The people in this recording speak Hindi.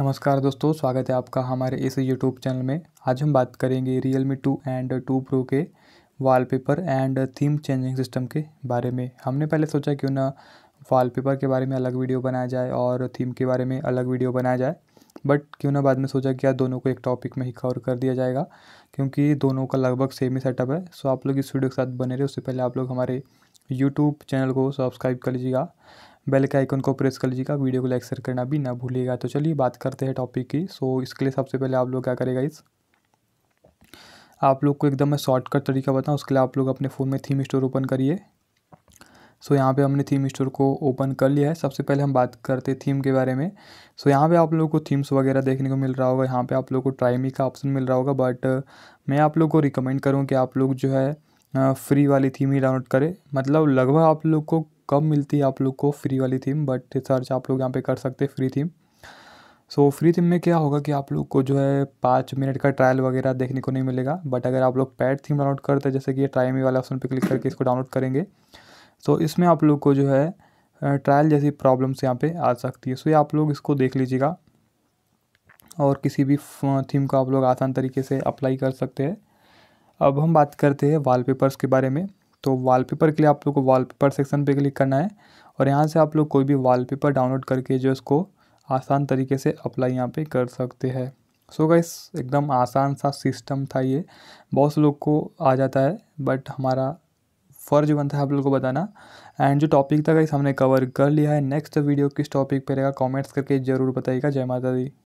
नमस्कार दोस्तों स्वागत है आपका हमारे इस यूट्यूब चैनल में आज हम बात करेंगे Realme two and two Pro के wallpaper and theme changing system के बारे में हमने पहले सोचा क्यों ना वॉलपेपर के बारे में अलग वीडियो बनाया जाए और थीम के बारे में अलग वीडियो बनाया जाए बट क्यों ना बाद में सोचा कि यार दोनों को एक टॉपिक में ही कवर कर दिया जाएगा क्योंकि दोनों का लगभग सेम ही सेटअप है सो आप लोग इस वीडियो के साथ बने रहे उससे पहले आप लोग हमारे यूट्यूब चैनल को सब्सक्राइब कर लीजिएगा बेल के आइकन को प्रेस कर लीजिएगा वीडियो को लाइक शेयर करना भी ना भूलिएगा तो चलिए बात करते हैं टॉपिक की सो इसके लिए सबसे पहले आप लोग क्या करेगा इस आप लोग को एकदम मैं शॉर्टकट तरीका बताऊँ उसके लिए आप लोग अपने फ़ोन में थीम स्टोर ओपन करिए सो यहाँ पे हमने थीम स्टोर को ओपन कर लिया है सबसे पहले हम बात करते हैं थीम के बारे में सो यहाँ पे आप लोगों को थीम्स वगैरह देखने को मिल रहा होगा यहाँ पे आप लोगों को ट्राइमी का ऑप्शन मिल रहा होगा बट मैं आप लोग को रिकमेंड करूँ कि आप लोग जो है फ्री वाली थीम ही डाउनलोड करें मतलब लगभग आप लोग को कम मिलती है आप लोग को फ्री वाली थीम बट सर्च आप लोग यहाँ पे कर सकते हैं free theme so so, free theme में क्या होगा कि आप लोग को जो है पाँच मिनट का ट्रायल वगैरह देखने को नहीं मिलेगा बट अगर आप लोग पैड थीम डाउनलोड करते हैं जैसे कि ट्राइमी ट्राई मी वाला ऑप्शन पर क्लिक करके इसको डाउनलोड करेंगे सो so, इसमें आप लोग को जो है ट्रायल जैसी प्रॉब्लम्स यहाँ पर आ सकती है सो so, ये आप लोग इसको देख लीजिएगा और किसी भी थीम को आप लोग आसान तरीके से अप्लाई कर सकते हैं अब हम बात करते हैं वाल के बारे में तो वॉलपेपर के लिए आप लोग को वॉलपेपर सेक्शन पे क्लिक करना है और यहाँ से आप लोग कोई भी वॉलपेपर डाउनलोड करके जो इसको आसान तरीके से अप्लाई यहाँ पे कर सकते हैं सो so गाइस एकदम आसान सा सिस्टम था ये बहुत से लोग को आ जाता है बट हमारा फर्ज बनता है आप लोग को बताना एंड जो टॉपिक था गाइस हमने कवर कर लिया है नेक्स्ट वीडियो किस टॉपिक पे रहेगा कमेंट्स करके ज़रूर बताइएगा जय माता दी